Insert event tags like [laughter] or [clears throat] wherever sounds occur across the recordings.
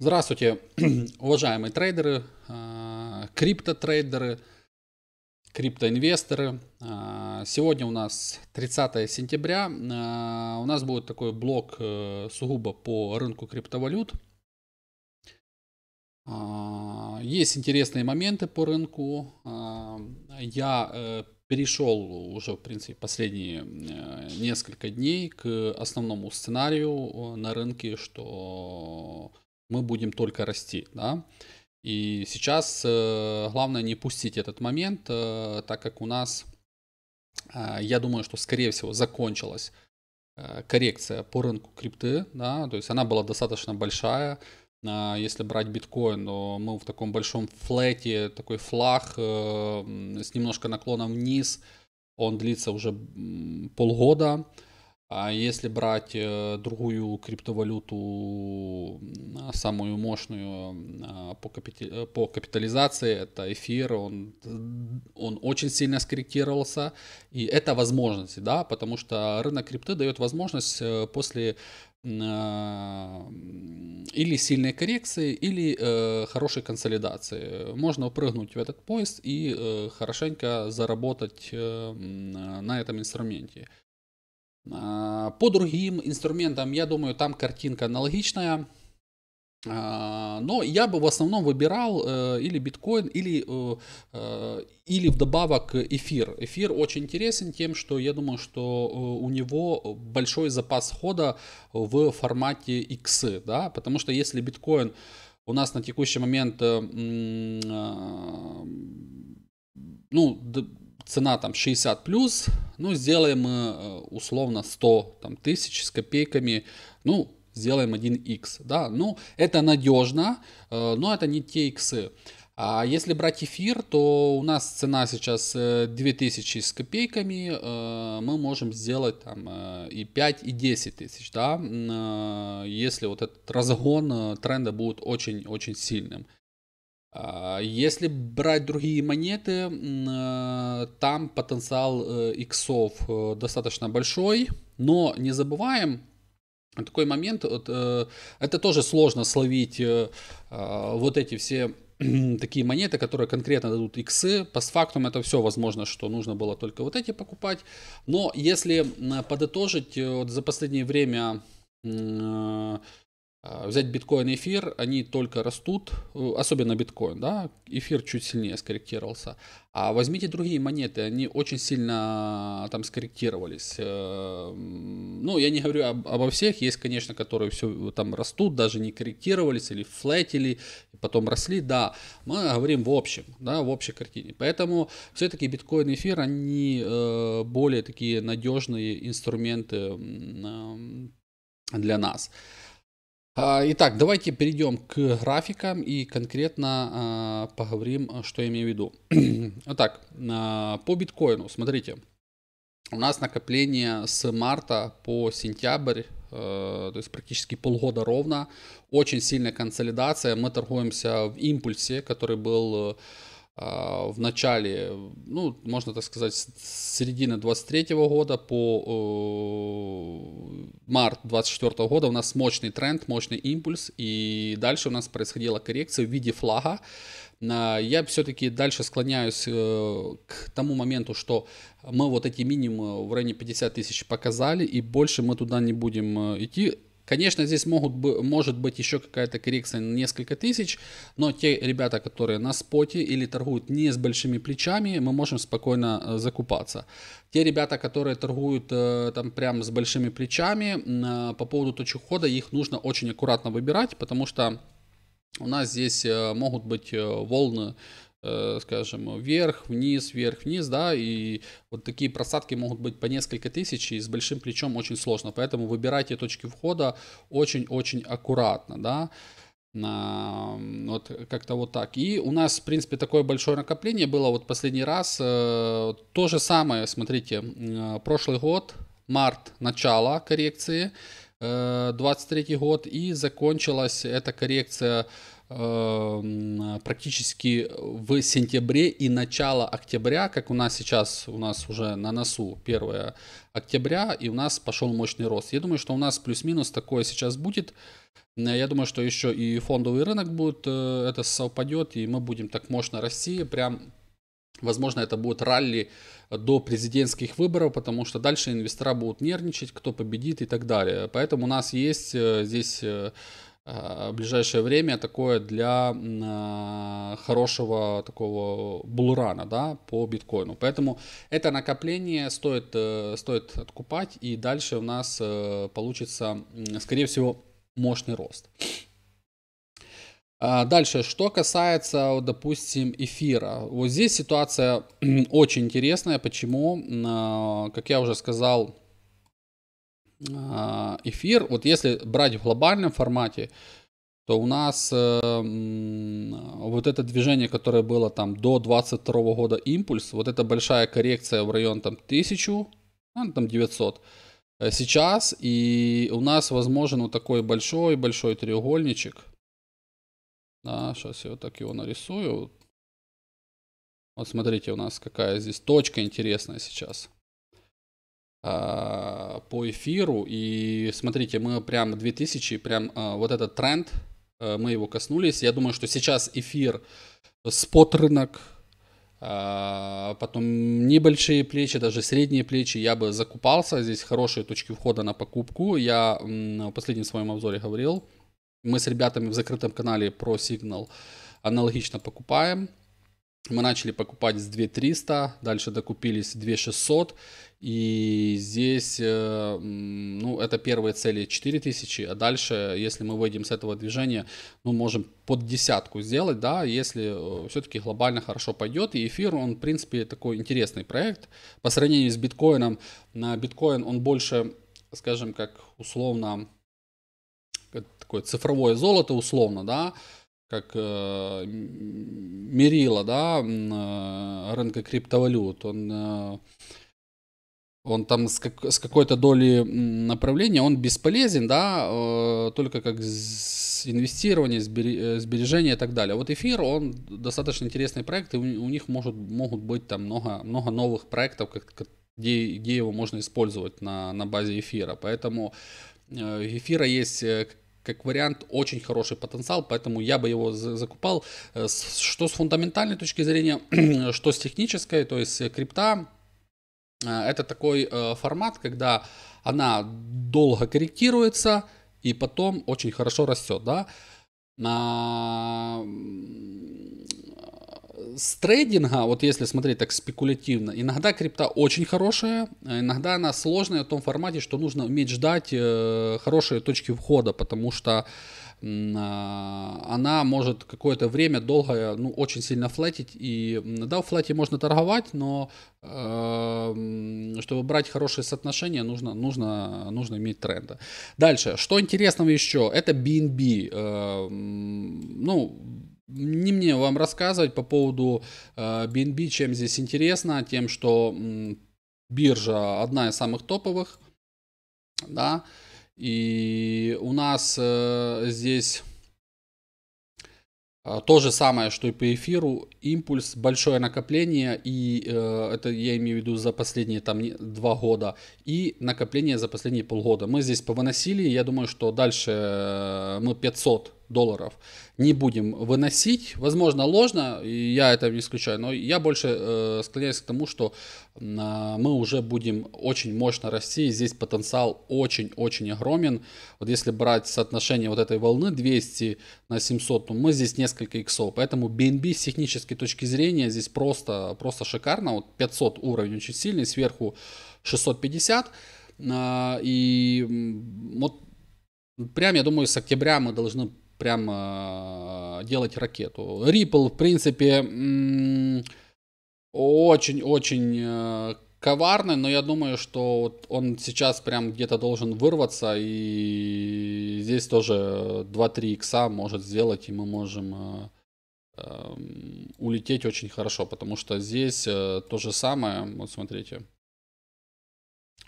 Здравствуйте, [clears throat] уважаемые трейдеры, а, криптотрейдеры, криптоинвесторы. А, сегодня у нас 30 сентября. А, у нас будет такой блок э, сугубо по рынку криптовалют. Есть интересные моменты по рынку. Я э, перешел уже, в принципе, последние э, несколько дней к основному сценарию на рынке, что мы будем только расти, да. И сейчас э, главное не пустить этот момент, э, так как у нас, э, я думаю, что скорее всего закончилась коррекция по рынку крипты, да, то есть она была достаточно большая, если брать биткоин, но мы в таком большом флете, такой флаг с немножко наклоном вниз, он длится уже полгода, а если брать э, другую криптовалюту, самую мощную а, э, по, капитализации, это эфир, он, он очень сильно скорректировался. И это возможность, да, потому что рынок крипты дает возможность э, после или сильной коррекции, или э, хорошей консолидации. Можно упрыгнуть в этот поезд и э, хорошенько заработать э, на этом инструменте. А, по другим инструментам, я думаю, там картинка аналогичная. А, но я бы в основном выбирал э, или биткоин, или, э, э, или вдобавок эфир. Эфир очень интересен тем, что я думаю, что у него большой запас хода в формате x да, потому что если биткоин у нас на текущий момент, ну, цена там 60 плюс, ну, сделаем мы э, э, условно 100 там, тысяч с копейками. Ну, сделаем 1x. Да? Ну, это надежно, э, но это не те иксы. А если брать эфир, то у нас цена сейчас 2000 с копейками, мы можем сделать там и 5, и 10 тысяч, да, если вот этот разгон тренда будет очень-очень сильным. А, если брать другие монеты, э, там потенциал э, иксов э, достаточно большой, но не забываем, такой момент, это тоже сложно словить вот эти все [clears throat] такие монеты, которые конкретно дадут иксы. По факту это все возможно, что нужно было только вот эти покупать. Но если подытожить, вот за последнее время а, взять биткоин и эфир, они только растут, э, особенно биткоин, да, эфир чуть сильнее скорректировался. А возьмите другие монеты, они очень сильно а, там скорректировались. Э, ну, я не говорю об, обо всех, есть, конечно, которые все э, там растут, даже не корректировались или флетили, потом росли, да. Мы говорим в общем, да, в общей картине. Поэтому все-таки биткоин и эфир, они более такие надежные инструменты для нас. А, итак, давайте перейдем к графикам и конкретно а, поговорим, что я имею в виду. Итак, [clears throat] а, по биткоину, смотрите, у нас накопление с марта по сентябрь то есть практически полгода ровно. Очень сильная консолидация. Мы торгуемся в импульсе, который был в начале, ну, можно так сказать, с середины 23 года по март 2024 года у нас мощный тренд, мощный импульс, и дальше у нас происходила коррекция в виде флага. А, я все-таки дальше склоняюсь э, к тому моменту, что мы вот эти минимумы в районе 50 тысяч показали, и больше мы туда не будем э, идти. Конечно, здесь могут, может быть еще какая-то коррекция на несколько тысяч, но те ребята, которые на споте или торгуют не с большими плечами, мы можем спокойно э, закупаться. Те ребята, которые торгуют э, там прям с большими плечами, э, по поводу точек хода, их нужно очень аккуратно выбирать, потому что у нас здесь могут быть волны Э, скажем, вверх, вниз, вверх, вниз, да, и вот такие просадки могут быть по несколько тысяч, и с большим плечом очень сложно, поэтому выбирайте точки входа очень-очень аккуратно, да, вот как-то вот так. И у нас, в принципе, такое большое накопление было вот последний раз. Э, то же самое, смотрите, э, прошлый год, март, начало коррекции, 23 год, и закончилась эта коррекция Эм, практически в сентябре и начало октября, как у нас сейчас, у нас уже на носу 1 октября, и у нас пошел мощный рост. Я думаю, что у нас плюс-минус такое сейчас будет. Э, я думаю, что еще и фондовый рынок будет, э, это совпадет, и мы будем так мощно расти, прям Возможно, это будет ралли до президентских выборов, потому что дальше инвестора будут нервничать, кто победит и так далее. Поэтому у нас есть э, здесь Э, в ближайшее время такое для э, хорошего такого булрана да, по биткоину. Поэтому это накопление стоит, э, стоит откупать, и дальше у нас получится, скорее всего, мощный рост. А дальше, что касается, допустим, эфира. Вот здесь ситуация очень интересная. Почему? Как я уже сказал, Э, эфир, вот если брать в глобальном формате, то у нас э, вот это движение, которое было там до 22 года импульс, вот эта большая коррекция в район там 1000, а, там 900 э, сейчас, и у нас возможен вот такой большой-большой треугольничек. Да, сейчас я вот так его нарисую. Вот смотрите, у нас какая здесь точка интересная сейчас. Э, по эфиру. И смотрите, мы прям 2000, прям э, вот этот тренд, э, мы его коснулись. Я думаю, что сейчас эфир спот рынок, потом небольшие плечи, даже средние плечи, я бы закупался. Здесь хорошие точки входа на покупку. Я в последнем своем обзоре говорил, мы с ребятами в закрытом канале про сигнал аналогично покупаем мы начали покупать с 2300, дальше докупились 2600, и здесь, э, ну, это первые цели 4000, а дальше, если мы выйдем с этого движения, мы ну, можем под десятку сделать, да, если э, все-таки глобально хорошо пойдет, и эфир, он, в принципе, такой интересный проект, по сравнению с биткоином, на биткоин он больше, скажем, как условно, такое цифровое золото условно, да, как э, мерило да, э, рынка криптовалют. Он, э, он там с, как, с какой-то долей направления, он бесполезен, да, э, только как инвестирование, сбери, э, сбережение и так далее. Вот эфир, он достаточно интересный проект, и у, у них может, могут быть там много, много новых проектов, как, как, где, где его можно использовать на, на базе эфира. Поэтому э, эфира есть как вариант очень хороший потенциал, поэтому я бы его закупал. Э, что с фундаментальной точки зрения, [clears throat] что с технической, то есть э, крипта, э, это такой формат, когда она долго корректируется и потом очень хорошо растет, да. А, с трейдинга, вот если смотреть так спекулятивно, иногда крипта очень хорошая, а иногда она сложная в том формате, что нужно уметь ждать э, хорошие точки входа, потому что а, она может какое-то время долгое, ну, очень сильно флатить И да, в флате можно торговать, но э, чтобы брать хорошие соотношения, нужно, нужно, нужно иметь тренда. Дальше, что интересного еще, это BNB. Э, ну, не мне вам рассказывать по поводу BNB, э, чем здесь интересно, тем, что биржа одна из самых топовых, да, и у нас э, здесь э, то же самое, что и по эфиру, импульс, большое накопление, и это я имею в виду за последние там два года, и накопление за последние полгода. Мы здесь повыносили, я думаю, что дальше мы 500 долларов не будем выносить. Возможно, ложно, я это не исключаю, но я больше э, склоняюсь к тому, что э, мы уже будем очень мощно расти, и здесь потенциал очень-очень огромен. Вот если брать соотношение вот этой волны 200 на 700, ну, мы здесь несколько иксов, поэтому BNB с технической точки зрения здесь просто, просто шикарно. Вот 500 уровень очень сильный, сверху 650, э, а, и вот Прям, я думаю, с октября мы должны прям а, делать ракету. Ripple, в принципе, очень-очень а, коварный, но я думаю, что вот он сейчас прям где-то должен вырваться, и здесь тоже 2-3 икса может сделать, и мы можем а, улететь очень хорошо, потому что здесь э, то же самое, вот смотрите,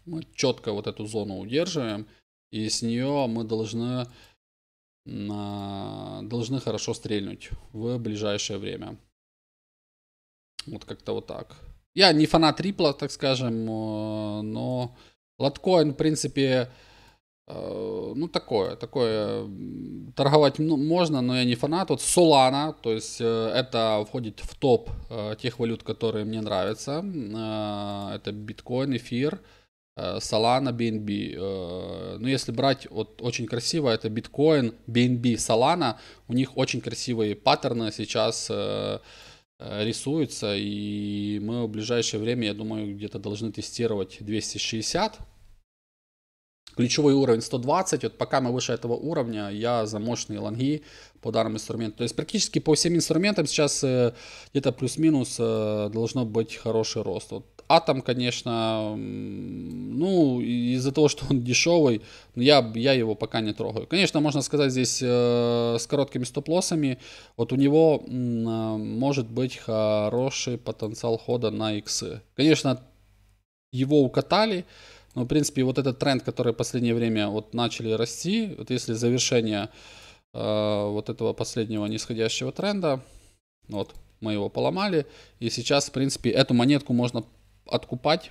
мы четко вот эту зону удерживаем, и с нее мы должны должны хорошо стрельнуть в ближайшее время. Вот как-то вот так. Я не фанат Рипла, так скажем, э, но латкоин, в принципе, э, ну такое, такое торговать можно, но я не фанат. Вот Solana, то есть э, это входит в топ тех валют, которые мне нравятся. Это биткоин, эфир, Э, Solana, BNB. Э, ну, если брать вот очень красиво, это Bitcoin, BNB, Solana. У них очень красивые паттерны сейчас э, рисуются, и мы в ближайшее время, я думаю, где-то должны тестировать 260. Ключевой уровень 120, вот пока мы выше этого уровня, я за мощные лонги по данному инструменту. То есть практически по всем инструментам сейчас где-то плюс-минус должно быть хороший рост. Вот Атом, конечно, ну, из-за того, что он дешевый, ну, я, я его пока не трогаю. Конечно, можно сказать здесь э, с короткими стоп-лоссами, вот у него э, может быть хороший потенциал хода на иксы. Конечно, его укатали, но, в принципе, вот этот тренд, который в последнее время вот начали расти, вот если завершение э, вот этого последнего нисходящего тренда, вот, мы его поломали, и сейчас, в принципе, эту монетку можно откупать,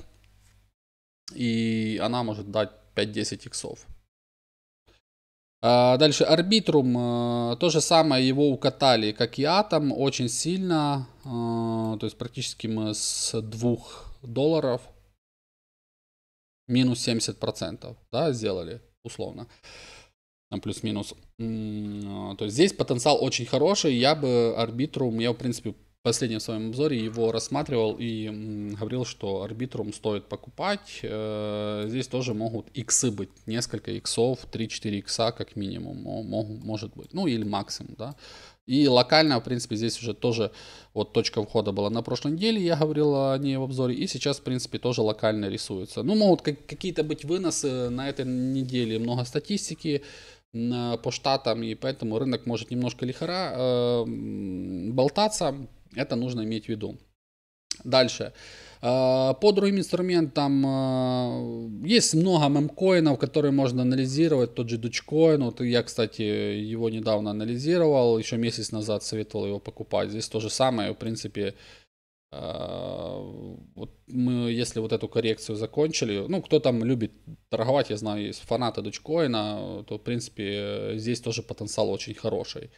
и она может дать 5-10 иксов. А, дальше Арбитрум, э, то же самое, его укатали, как и Атом, очень сильно, э, то есть практически мы с 2 долларов минус 70%, да, сделали, условно, плюс-минус. Э, то есть здесь потенциал очень хороший, я бы Арбитрум, я, в принципе, последнем своем обзоре его рассматривал и говорил, что арбитрум стоит покупать. Э, здесь тоже могут иксы быть, несколько иксов, 3-4 икса как минимум может быть, ну или максимум, да. И локально, в принципе, здесь уже тоже вот точка входа была на прошлой неделе, я говорил о ней в обзоре, и сейчас, в принципе, тоже локально рисуется. Ну, могут какие-то быть выносы на этой неделе, много статистики, по штатам, и поэтому рынок может немножко лихора э, болтаться. Это нужно иметь в виду. Дальше. А, По другим инструментам а, есть много мемкоинов, которые можно анализировать. Тот же Dogecoin. Вот я, кстати, его недавно анализировал. Еще месяц назад советовал его покупать. Здесь то же самое. В принципе, а, вот мы, если вот эту коррекцию закончили, ну, кто там любит торговать, я знаю, есть фанаты Dogecoin, то, в принципе, здесь тоже потенциал очень хороший.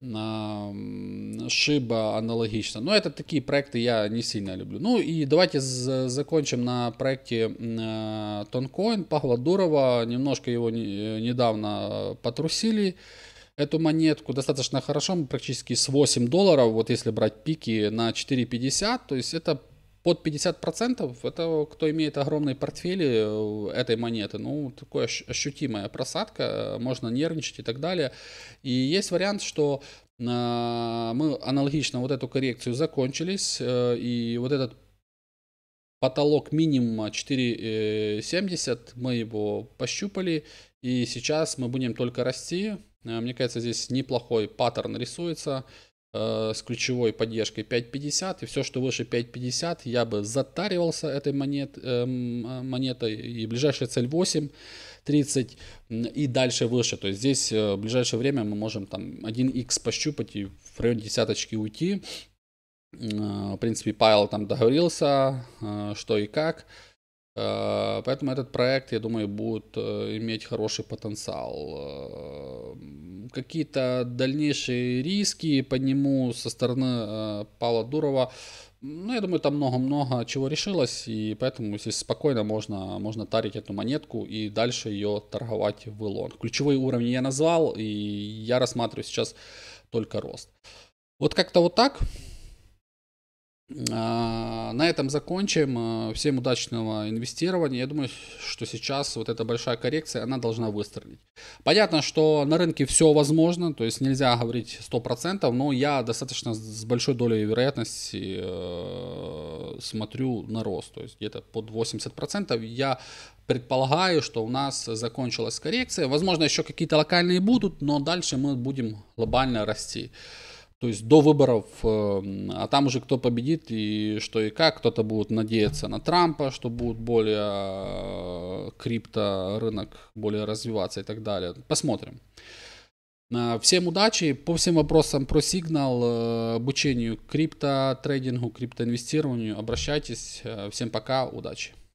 Шиба аналогично. Но это такие проекты я не сильно люблю. Ну и давайте закончим на проекте э, Тонкоин Павла Дурова. Немножко его э, недавно потрусили эту монетку достаточно хорошо, практически с 8 долларов, вот если брать пики на 4,50, то есть это под 50% это кто имеет огромные портфели э, этой монеты, ну, такое ощутимая просадка, э, можно нервничать и так далее. И есть вариант, что э, мы аналогично вот эту коррекцию закончились, и вот этот потолок минимума 4,70, мы его пощупали, и сейчас мы будем только расти. Мне кажется, здесь неплохой паттерн рисуется. Э, с ключевой поддержкой 5.50, и все, что выше 5.50, я бы затаривался этой монет, эм, э, монетой, и ближайшая цель 8.30, и дальше выше, то есть здесь э, в ближайшее время мы можем там 1x пощупать и в районе десяточки уйти, э, в принципе, Павел там договорился, что и как, Э, поэтому этот проект, я думаю, будет э, иметь хороший потенциал. Э, какие-то дальнейшие риски по нему со стороны Павла Дурова, ну, я думаю, там много-много чего решилось, и поэтому здесь спокойно можно, можно тарить эту монетку и дальше ее торговать в лонг. Ключевые уровни я назвал, и я рассматриваю сейчас только рост. Вот как-то вот так. А, на этом закончим. А, всем удачного инвестирования. Я думаю, что сейчас вот эта большая коррекция, она должна выстрелить. Понятно, что на рынке все возможно, то есть нельзя говорить 100%, но я достаточно с большой долей вероятности э, смотрю на рост, то есть где-то под 80%. Я предполагаю, что у нас закончилась коррекция. Возможно, еще какие-то локальные будут, но дальше мы будем глобально расти. То есть до выборов, э, а там уже кто победит и что и как, кто-то будет надеяться на Трампа, что будет более э, крипто рынок более развиваться и так далее. Посмотрим. Э, всем удачи. По всем вопросам про сигнал, обучению крипто трейдингу, криптоинвестированию обращайтесь. Всем пока, удачи.